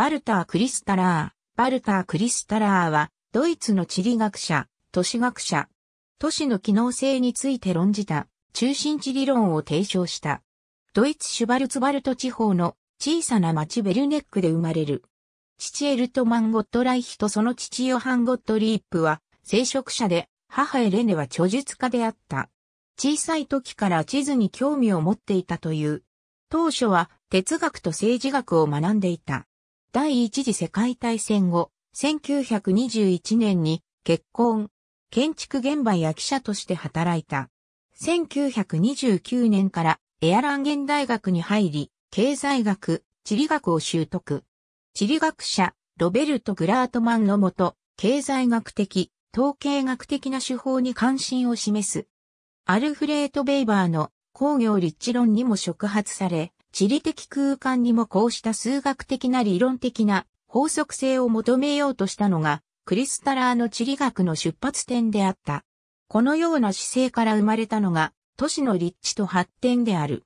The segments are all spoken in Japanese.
バルター・クリスタラー。バルター・クリスタラーは、ドイツの地理学者、都市学者、都市の機能性について論じた、中心地理論を提唱した。ドイツ・シュバルツバルト地方の小さな町ベルネックで生まれる。父エルトマン・ゴットライヒとその父ヨハン・ゴットリープは、聖職者で、母エレネは著述家であった。小さい時から地図に興味を持っていたという。当初は哲学と政治学を学んでいた。第一次世界大戦後、1921年に結婚、建築現場や記者として働いた。1929年からエアランゲン大学に入り、経済学、地理学を習得。地理学者、ロベルト・グラートマンのもと、経済学的、統計学的な手法に関心を示す。アルフレート・ベイバーの工業立地論にも触発され、地理的空間にもこうした数学的な理論的な法則性を求めようとしたのが、クリスタラーの地理学の出発点であった。このような姿勢から生まれたのが、都市の立地と発展である。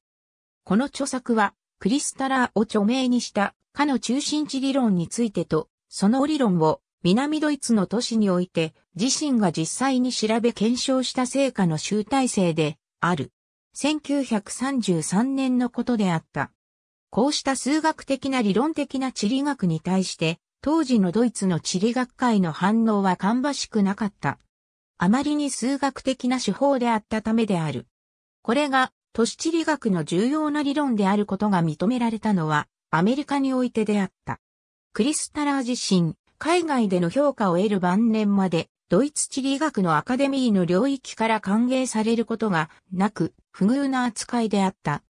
この著作は、クリスタラーを著名にした、かの中心地理論についてと、その理論を、南ドイツの都市において、自身が実際に調べ検証した成果の集大成で、ある。1933年のことであった。こうした数学的な理論的な地理学に対して、当時のドイツの地理学会の反応は芳しくなかった。あまりに数学的な手法であったためである。これが都市地理学の重要な理論であることが認められたのはアメリカにおいてであった。クリスタラー自身、海外での評価を得る晩年までドイツ地理学のアカデミーの領域から歓迎されることがなく、不遇な扱いであった。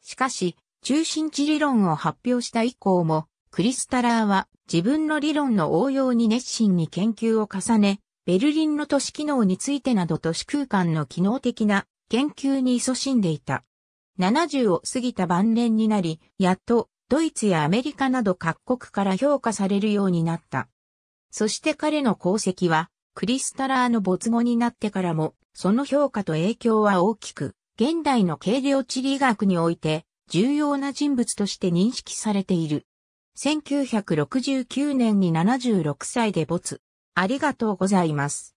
しかし、中心地理論を発表した以降も、クリスタラーは自分の理論の応用に熱心に研究を重ね、ベルリンの都市機能についてなど都市空間の機能的な研究に勤しんでいた。70を過ぎた晩年になり、やっとドイツやアメリカなど各国から評価されるようになった。そして彼の功績はクリスタラーの没後になってからも、その評価と影響は大きく、現代の軽量地理学において、重要な人物として認識されている。1969年に76歳で没。ありがとうございます。